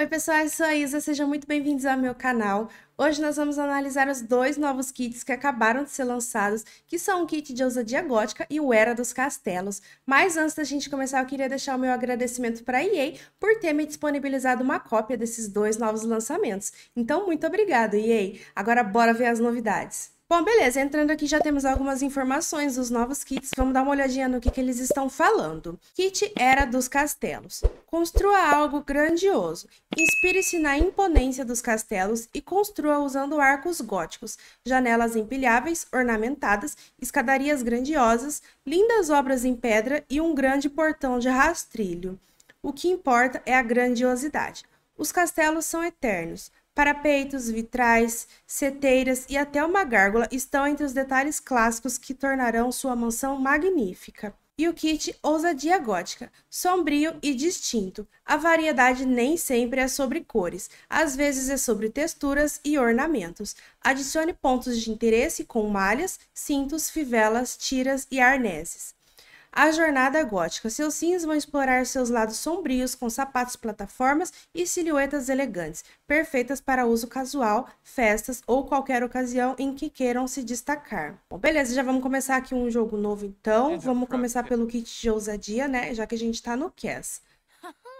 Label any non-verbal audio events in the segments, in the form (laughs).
Oi pessoal, eu sou a Isa, sejam muito bem-vindos ao meu canal. Hoje nós vamos analisar os dois novos kits que acabaram de ser lançados, que são o kit de ousadia gótica e o Era dos Castelos. Mas antes da gente começar, eu queria deixar o meu agradecimento para a EA por ter me disponibilizado uma cópia desses dois novos lançamentos. Então, muito obrigado, EA! Agora bora ver as novidades. Bom, beleza, entrando aqui já temos algumas informações dos novos kits. Vamos dar uma olhadinha no que, que eles estão falando. Kit Era dos Castelos. Construa algo grandioso. Inspire-se na imponência dos castelos e construa usando arcos góticos, janelas empilháveis, ornamentadas, escadarias grandiosas, lindas obras em pedra e um grande portão de rastrilho. O que importa é a grandiosidade. Os castelos são eternos. Parapeitos, vitrais, seteiras e até uma gárgula estão entre os detalhes clássicos que tornarão sua mansão magnífica. E o kit ousadia gótica, sombrio e distinto. A variedade nem sempre é sobre cores, às vezes é sobre texturas e ornamentos. Adicione pontos de interesse com malhas, cintos, fivelas, tiras e arneses. A jornada gótica. Seus sims vão explorar seus lados sombrios com sapatos, plataformas e silhuetas elegantes, perfeitas para uso casual, festas ou qualquer ocasião em que queiram se destacar. Bom, beleza, já vamos começar aqui um jogo novo então. Vamos começar pelo kit de ousadia, né? Já que a gente tá no Cass.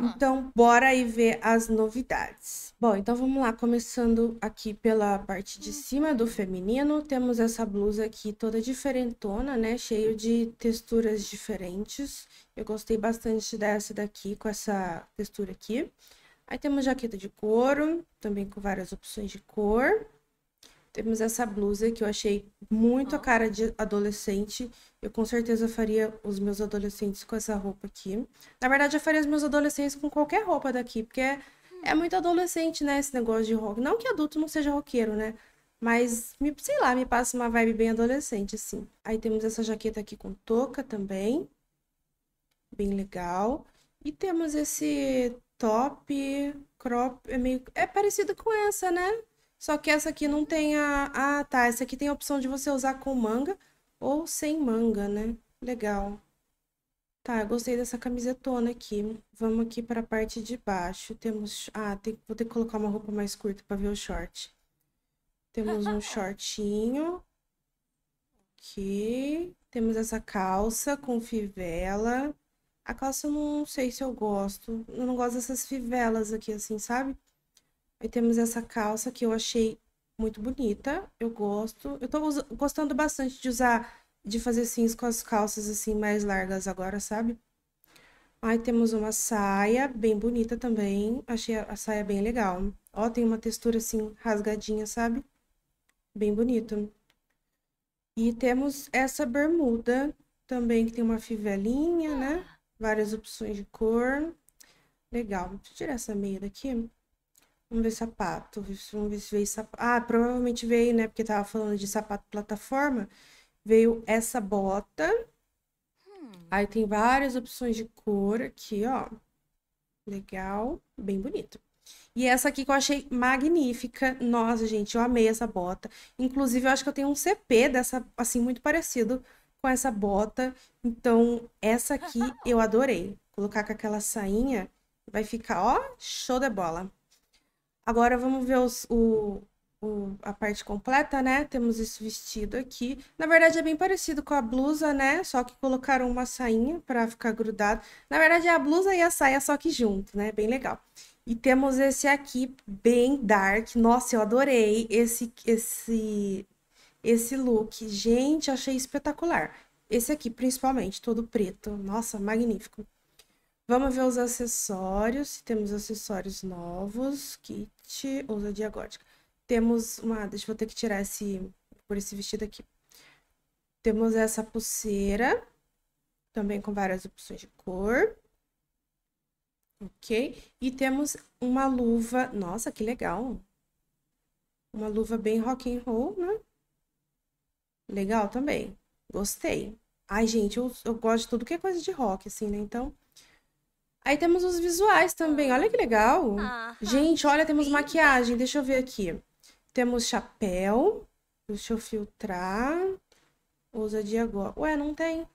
Então, bora aí ver as novidades. Bom, então vamos lá, começando aqui pela parte de cima do feminino, temos essa blusa aqui toda diferentona, né, cheio de texturas diferentes. Eu gostei bastante dessa daqui, com essa textura aqui. Aí temos jaqueta de couro, também com várias opções de cor. Temos essa blusa que eu achei muito a ah. cara de adolescente. Eu com certeza faria os meus adolescentes com essa roupa aqui. Na verdade, eu faria os meus adolescentes com qualquer roupa daqui, porque é, hum. é muito adolescente, né, esse negócio de rock. Não que adulto não seja roqueiro, né? Mas, me, sei lá, me passa uma vibe bem adolescente, assim. Aí temos essa jaqueta aqui com touca também. Bem legal. E temos esse top, crop, é meio... É parecido com essa, né? Só que essa aqui não tem a... Ah, tá. Essa aqui tem a opção de você usar com manga ou sem manga, né? Legal. Tá, eu gostei dessa camisetona aqui. Vamos aqui para a parte de baixo. Temos... Ah, tem... vou ter que colocar uma roupa mais curta para ver o short. Temos um (laughs) shortinho. Aqui. Temos essa calça com fivela. A calça eu não sei se eu gosto. Eu não gosto dessas fivelas aqui, assim, sabe? Aí temos essa calça que eu achei muito bonita, eu gosto. Eu tô gostando bastante de usar, de fazer sims com as calças assim mais largas agora, sabe? Aí temos uma saia bem bonita também, achei a saia bem legal. Ó, tem uma textura assim rasgadinha, sabe? Bem bonito. E temos essa bermuda também, que tem uma fivelinha, né? Várias opções de cor. Legal, deixa eu tirar essa meia daqui. Vamos ver sapato. Vamos ver se veio sapato. Ah, provavelmente veio, né? Porque tava falando de sapato plataforma. Veio essa bota. Hum. Aí tem várias opções de cor aqui, ó. Legal, bem bonito. E essa aqui que eu achei magnífica. Nossa, gente, eu amei essa bota. Inclusive, eu acho que eu tenho um CP dessa, assim, muito parecido com essa bota. Então, essa aqui (laughs) eu adorei. Colocar com aquela sainha, vai ficar, ó, show de bola. Agora vamos ver os, o, o, a parte completa, né? Temos esse vestido aqui. Na verdade, é bem parecido com a blusa, né? Só que colocaram uma sainha para ficar grudado. Na verdade, é a blusa e a saia, só que junto, né? Bem legal. E temos esse aqui, bem dark. Nossa, eu adorei esse, esse, esse look. Gente, achei espetacular. Esse aqui, principalmente, todo preto. Nossa, magnífico. Vamos ver os acessórios, temos acessórios novos, kit, ousadia gótica. Temos uma, deixa eu vou ter que tirar esse, por esse vestido aqui. Temos essa pulseira, também com várias opções de cor. Ok? E temos uma luva, nossa, que legal! Uma luva bem rock and roll, né? Legal também, gostei. Ai, gente, eu, eu gosto de tudo que é coisa de rock, assim, né? Então, Aí temos os visuais também, olha que legal. Ah, Gente, olha, temos maquiagem, deixa eu ver aqui. Temos chapéu, deixa eu filtrar. de agora. Ué, não tem.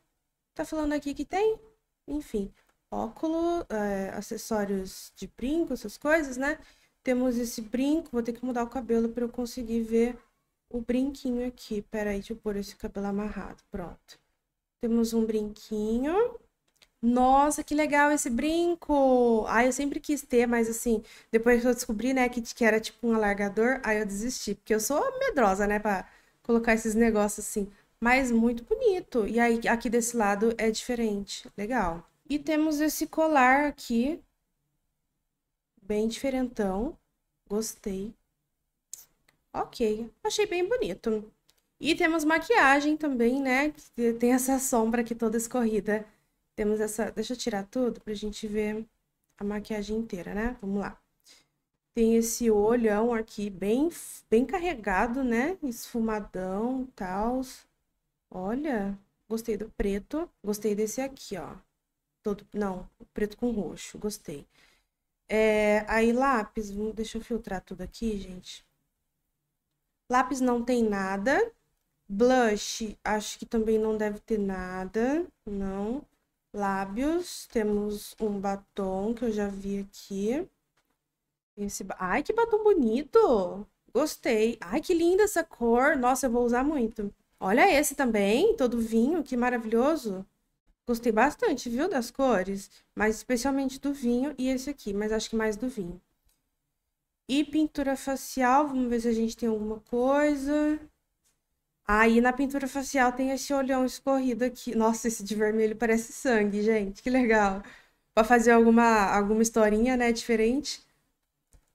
Tá falando aqui que tem? Enfim, óculos, é, acessórios de brinco, essas coisas, né? Temos esse brinco, vou ter que mudar o cabelo para eu conseguir ver o brinquinho aqui. Pera aí, deixa eu pôr esse cabelo amarrado, pronto. Temos um brinquinho. Nossa, que legal esse brinco! Ai, eu sempre quis ter, mas assim, depois que eu descobri, né, que, que era tipo um alargador, aí eu desisti, porque eu sou medrosa, né, pra colocar esses negócios assim. Mas muito bonito. E aí, aqui desse lado é diferente. Legal. E temos esse colar aqui. Bem diferentão. Gostei. Ok. Achei bem bonito. E temos maquiagem também, né? Tem essa sombra aqui toda escorrida. Temos essa... Deixa eu tirar tudo pra gente ver a maquiagem inteira, né? Vamos lá. Tem esse olhão aqui bem, bem carregado, né? Esfumadão, tal. Olha, gostei do preto. Gostei desse aqui, ó. Todo, não, preto com roxo, gostei. É, aí lápis, deixa eu filtrar tudo aqui, gente. Lápis não tem nada. Blush, acho que também não deve ter nada, não. Lábios, temos um batom que eu já vi aqui. Esse... Ai, que batom bonito! Gostei. Ai, que linda essa cor. Nossa, eu vou usar muito. Olha esse também, todo vinho, que maravilhoso. Gostei bastante, viu, das cores. Mas especialmente do vinho e esse aqui, mas acho que mais do vinho. E pintura facial, vamos ver se a gente tem alguma coisa. Aí na pintura facial tem esse olhão escorrido aqui. Nossa, esse de vermelho parece sangue, gente. Que legal. Pra fazer alguma, alguma historinha, né, diferente.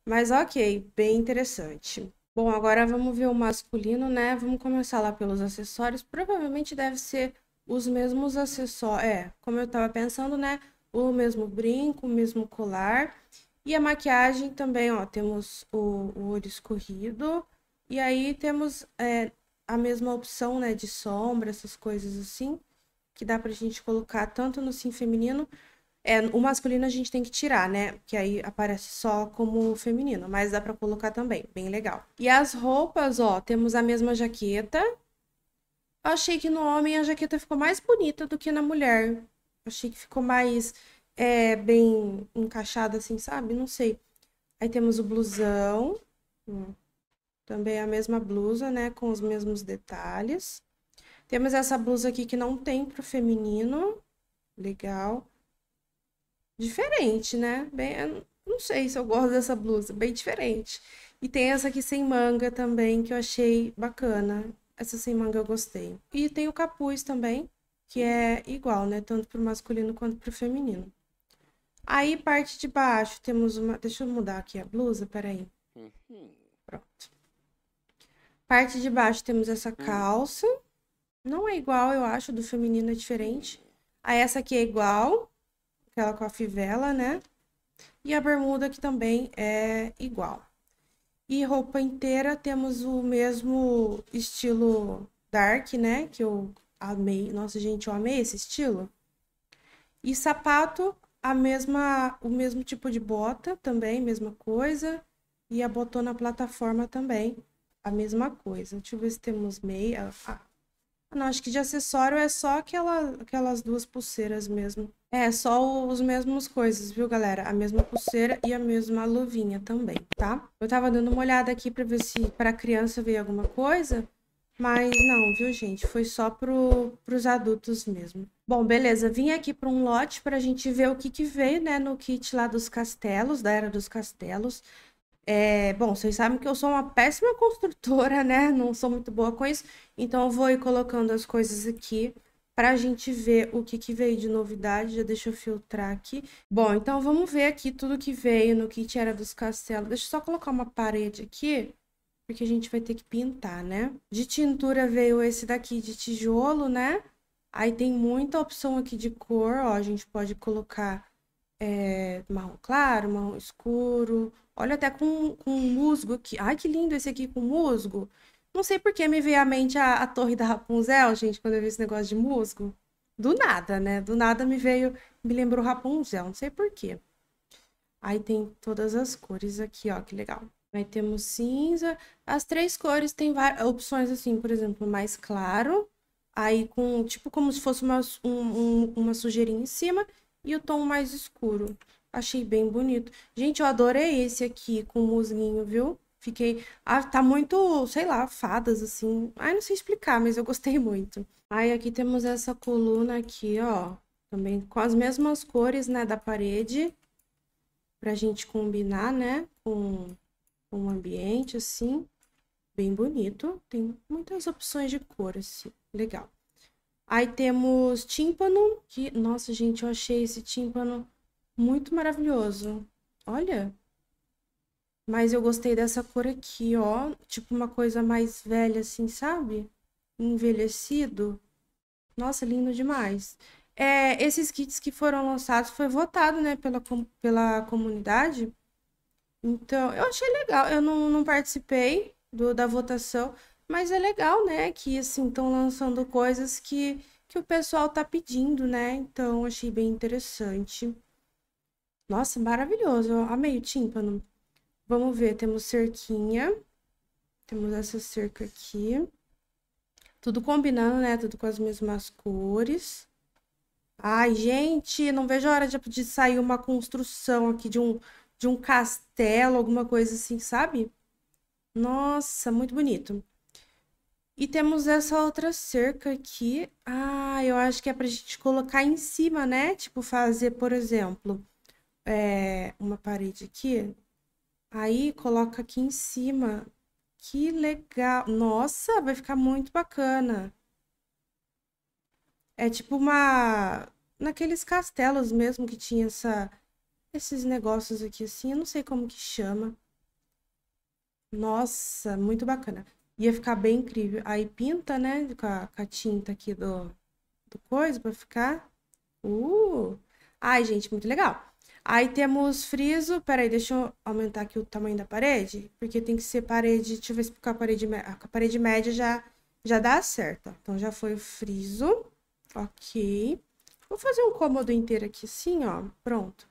Mas ok, bem interessante. Bom, agora vamos ver o masculino, né? Vamos começar lá pelos acessórios. Provavelmente deve ser os mesmos acessórios. É, como eu tava pensando, né? O mesmo brinco, o mesmo colar. E a maquiagem também, ó, temos o, o olho escorrido. E aí temos é, a mesma opção, né, de sombra, essas coisas assim, que dá pra gente colocar tanto no sim feminino, é, o masculino a gente tem que tirar, né? Que aí aparece só como feminino, mas dá para colocar também, bem legal. E as roupas, ó, temos a mesma jaqueta. Eu achei que no homem a jaqueta ficou mais bonita do que na mulher. achei que ficou mais é, bem encaixada, assim, sabe? Não sei. Aí temos o blusão. Hum. Também a mesma blusa, né? Com os mesmos detalhes. Temos essa blusa aqui que não tem pro feminino. Legal. Diferente, né? Bem, não sei se eu gosto dessa blusa. Bem diferente. E tem essa aqui sem manga também, que eu achei bacana. Essa sem manga eu gostei. E tem o capuz também, que é igual, né? Tanto pro masculino quanto pro feminino. Aí, parte de baixo, temos uma... Deixa eu mudar aqui a blusa, peraí. Uhum. Pronto. Parte de baixo temos essa hum. calça. Não é igual, eu acho, do feminino é diferente. A essa aqui é igual, aquela com a fivela, né? E a bermuda que também é igual. E roupa inteira temos o mesmo estilo dark, né? Que eu amei. Nossa, gente, eu amei esse estilo. E sapato, a mesma, o mesmo tipo de bota também, mesma coisa. E a botona plataforma também a mesma coisa. Deixa eu ver se temos meia. Ah, não, acho que de acessório é só aquela, aquelas duas pulseiras mesmo. É, só os mesmos coisas, viu, galera? A mesma pulseira e a mesma luvinha também, tá? Eu tava dando uma olhada aqui pra ver se pra criança veio alguma coisa, mas não, viu, gente? Foi só pro, pros adultos mesmo. Bom, beleza, vim aqui pra um lote pra gente ver o que que veio, né, no kit lá dos castelos, da Era dos Castelos. É, bom, vocês sabem que eu sou uma péssima construtora, né? Não sou muito boa com isso. Então eu vou ir colocando as coisas aqui para a gente ver o que, que veio de novidade. Já deixa eu filtrar aqui. Bom, então vamos ver aqui tudo que veio no kit Era dos Castelos. Deixa eu só colocar uma parede aqui, porque a gente vai ter que pintar, né? De tintura veio esse daqui de tijolo, né? Aí tem muita opção aqui de cor, ó. A gente pode colocar é, marrom claro, marrom escuro, Olha até com, com musgo aqui. Ai, que lindo esse aqui com musgo. Não sei por que me veio à mente a, a Torre da Rapunzel, gente, quando eu vi esse negócio de musgo. Do nada, né? Do nada me veio, me lembrou Rapunzel, não sei por quê. Aí tem todas as cores aqui, ó, que legal. Aí temos cinza. As três cores tem opções, assim, por exemplo, mais claro. Aí com, tipo, como se fosse uma, um, um, uma sujeirinha em cima. E o tom mais escuro. Achei bem bonito. Gente, eu adorei esse aqui com o musguinho, viu? Fiquei. Ah, tá muito, sei lá, fadas, assim. Ai, não sei explicar, mas eu gostei (laughs) muito. Aí aqui temos essa coluna aqui, ó. Também com as mesmas cores, né, da parede. Pra gente combinar, né, com, com o ambiente, assim. Bem bonito. Tem muitas opções de cor, assim. Legal. Aí temos tímpano, que... Nossa, gente, eu achei esse tímpano muito maravilhoso. Olha. Mas eu gostei dessa cor aqui, ó. Tipo uma coisa mais velha, assim, sabe? Envelhecido. Nossa, lindo demais. É, esses kits que foram lançados foi votado, né, pela, pela comunidade. Então, eu achei legal. Eu não, não participei do, da votação, mas é legal, né, que, assim, estão lançando coisas que, que o pessoal tá pedindo, né? Então, achei bem interessante. Nossa, maravilhoso. Eu amei o tímpano. Vamos ver, temos cerquinha. Temos essa cerca aqui. Tudo combinando, né? Tudo com as mesmas cores. Ai, gente, não vejo a hora de, de sair uma construção aqui de um, de um castelo, alguma coisa assim, sabe? Nossa, muito bonito. E temos essa outra cerca aqui. Ah, eu acho que é pra gente colocar em cima, né? Tipo, fazer, por exemplo, é, uma parede aqui. Aí coloca aqui em cima. Que legal. Nossa, vai ficar muito bacana. É tipo uma... Naqueles castelos mesmo que tinha essa... Esses negócios aqui assim, eu não sei como que chama. Nossa, muito bacana. Ia ficar bem incrível. Aí pinta, né, com a, com a tinta aqui do, do coisa pra ficar. Uh! Ai, gente, muito legal. Aí temos friso. Peraí, deixa eu aumentar aqui o tamanho da parede. Porque tem que ser parede. Deixa eu ver se com a parede, a parede média já, já dá certo. Então já foi o friso. Ok. Vou fazer um cômodo inteiro aqui assim, ó. Pronto.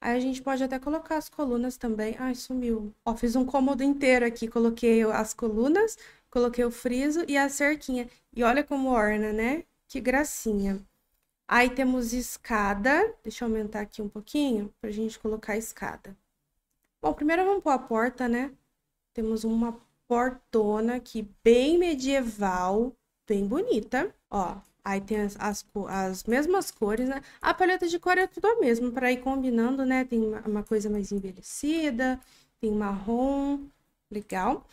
Aí a gente pode até colocar as colunas também. Ai, sumiu. Ó, fiz um cômodo inteiro aqui. Coloquei as colunas, coloquei o friso e a cerquinha. E olha como orna, né? Que gracinha. Aí temos escada. Deixa eu aumentar aqui um pouquinho para a gente colocar a escada. Bom, primeiro vamos pôr a porta, né? Temos uma portona aqui bem medieval, bem bonita. Ó, aí tem as, as, as mesmas cores, né? A paleta de cor é tudo a mesma, para ir combinando, né? Tem uma, uma coisa mais envelhecida, tem marrom, legal.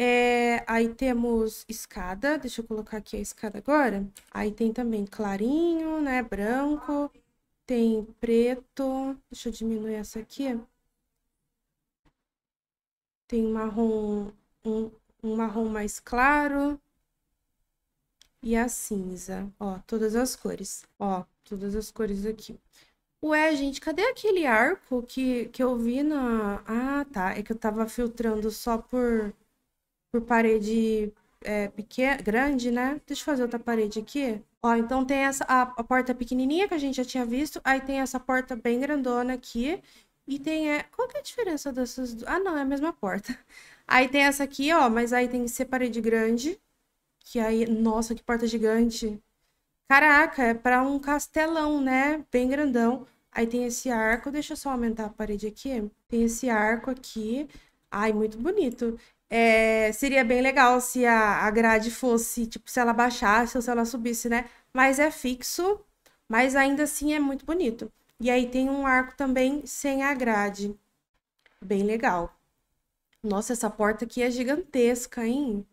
É, aí temos escada, deixa eu colocar aqui a escada agora. Aí tem também clarinho, né, branco, tem preto, deixa eu diminuir essa aqui. Tem marrom, um, um marrom mais claro e a cinza, ó, todas as cores, ó, todas as cores aqui. Ué, gente, cadê aquele arco que, que eu vi na... Ah, tá, é que eu tava filtrando só por por parede é, pequena, grande, né? Deixa eu fazer outra parede aqui. Ó, então tem essa a, a, porta pequenininha que a gente já tinha visto, aí tem essa porta bem grandona aqui e tem é, qual que é a diferença dessas? Ah, não, é a mesma porta. (laughs) Aí tem essa aqui, ó, mas aí tem que ser parede grande, que aí, nossa, que porta gigante. Caraca, é para um castelão, né? Bem grandão. Aí tem esse arco, deixa eu só aumentar a parede aqui. Tem esse arco aqui. Ai, muito bonito. É, seria bem legal se a, a grade fosse, tipo, se ela baixasse ou se ela subisse, né? Mas é fixo, mas ainda assim é muito bonito. E aí tem um arco também sem a grade. Bem legal. Nossa, essa porta aqui é gigantesca, hein?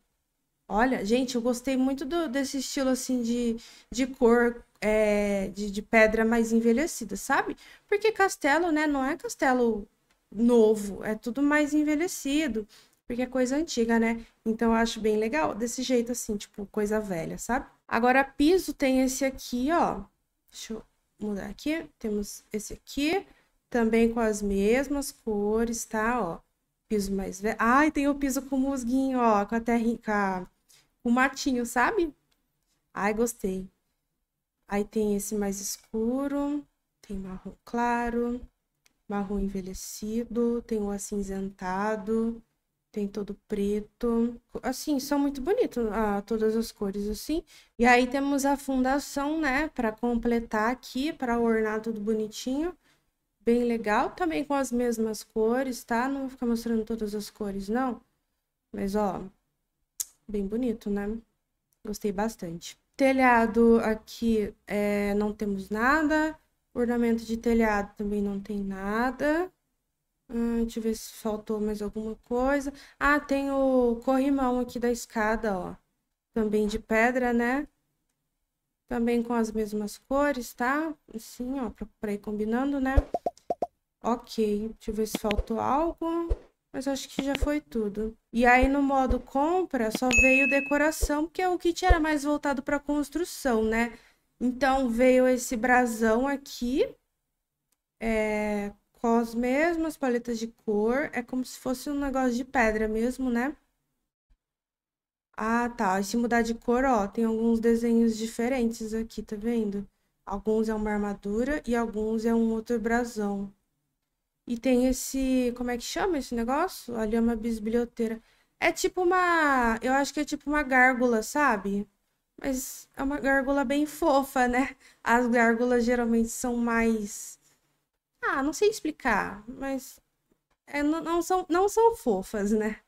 Olha, gente, eu gostei muito do, desse estilo, assim, de, de cor, é, de, de pedra mais envelhecida, sabe? Porque castelo, né, não é castelo novo, é tudo mais envelhecido porque é coisa antiga, né? Então eu acho bem legal, desse jeito assim, tipo, coisa velha, sabe? Agora, piso tem esse aqui, ó. Deixa eu mudar aqui. Temos esse aqui, também com as mesmas cores, tá? Ó, piso mais velho. Ai, e tem o piso com musguinho, ó, com a terra, com o matinho, sabe? Ai, gostei. Aí tem esse mais escuro, tem marrom claro, marrom envelhecido, tem o acinzentado tem todo preto. Assim, são muito bonitos ah, todas as cores, assim. E aí temos a fundação, né, para completar aqui, para ornar tudo bonitinho. Bem legal, também com as mesmas cores, tá? Não vou ficar mostrando todas as cores, não. Mas, ó, bem bonito, né? Gostei bastante. Telhado aqui é, não temos nada. Ornamento de telhado também não tem nada. Hum, deixa eu ver se faltou mais alguma coisa. Ah, tem o corrimão aqui da escada, ó. Também de pedra, né? Também com as mesmas cores, tá? Assim, ó, pra, pra ir combinando, né? Ok, deixa eu ver se faltou algo. Mas acho que já foi tudo. E aí no modo compra só veio decoração, porque é o kit era mais voltado para construção, né? Então veio esse brasão aqui. É, com as mesmas paletas de cor. É como se fosse um negócio de pedra mesmo, né? Ah, tá. E se mudar de cor, ó, tem alguns desenhos diferentes aqui, tá vendo? Alguns é uma armadura e alguns é um outro brasão. E tem esse... Como é que chama esse negócio? Ali é uma bisbilhoteira. É tipo uma... Eu acho que é tipo uma gárgula, sabe? Mas é uma gárgula bem fofa, né? As gárgulas geralmente são mais ah, não sei explicar, mas é, não, não, são, não são fofas, né?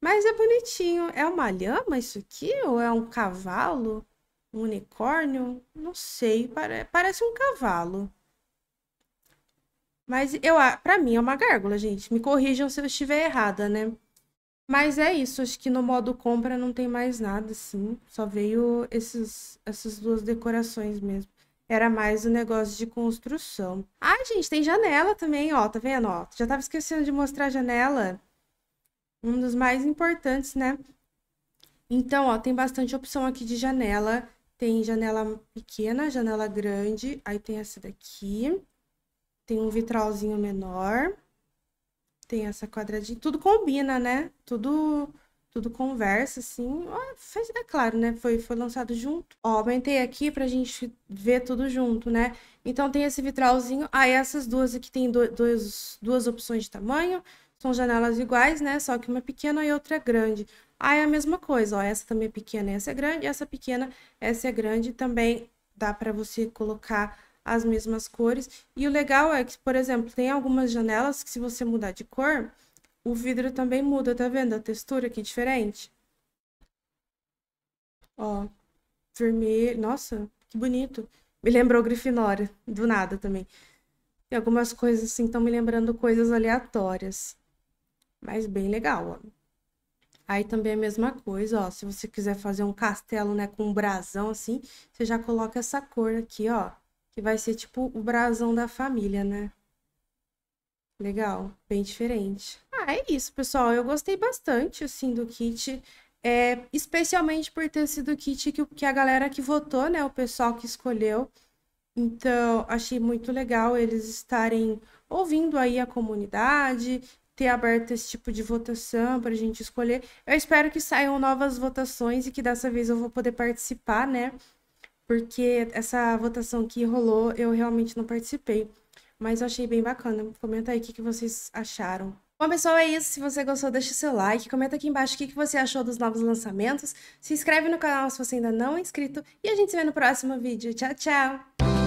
Mas é bonitinho. É uma lhama isso aqui? Ou é um cavalo? Um unicórnio? Não sei. Pare, parece um cavalo. Mas eu, para mim é uma gárgula, gente. Me corrijam se eu estiver errada, né? Mas é isso. Acho que no modo compra não tem mais nada, assim. Só veio esses, essas duas decorações mesmo. Era mais o um negócio de construção. Ah, gente, tem janela também, ó. Tá vendo, ó? Já tava esquecendo de mostrar a janela. Um dos mais importantes, né? Então, ó, tem bastante opção aqui de janela. Tem janela pequena, janela grande. Aí tem essa daqui. Tem um vitralzinho menor. Tem essa quadradinha. Tudo combina, né? Tudo tudo conversa, assim. É claro, né? Foi, foi lançado junto. Ó, aumentei aqui pra gente ver tudo junto, né? Então tem esse vitralzinho. Aí ah, essas duas aqui tem dois, duas opções de tamanho. São janelas iguais, né? Só que uma é pequena e outra é grande. Aí ah, é a mesma coisa, ó. Essa também é pequena e essa é grande. Essa pequena, essa é grande. Também dá pra você colocar as mesmas cores. E o legal é que, por exemplo, tem algumas janelas que se você mudar de cor o vidro também muda, tá vendo? A textura aqui diferente. Ó, vermelho. Nossa, que bonito. Me lembrou Grifinória, do nada também. E algumas coisas assim estão me lembrando coisas aleatórias. Mas bem legal, ó. Aí também a mesma coisa, ó. Se você quiser fazer um castelo, né, com um brasão assim, você já coloca essa cor aqui, ó. Que vai ser tipo o brasão da família, né? Legal, bem diferente é isso, pessoal. Eu gostei bastante, assim, do kit. É, especialmente por ter sido o kit que, que a galera que votou, né? O pessoal que escolheu. Então, achei muito legal eles estarem ouvindo aí a comunidade, ter aberto esse tipo de votação para a gente escolher. Eu espero que saiam novas votações e que dessa vez eu vou poder participar, né? Porque essa votação que rolou, eu realmente não participei. Mas eu achei bem bacana. Comenta aí o que, que vocês acharam. Bom, pessoal, é isso. Se você gostou, deixa o seu like, comenta aqui embaixo o que você achou dos novos lançamentos, se inscreve no canal se você ainda não é inscrito e a gente se vê no próximo vídeo. Tchau, tchau!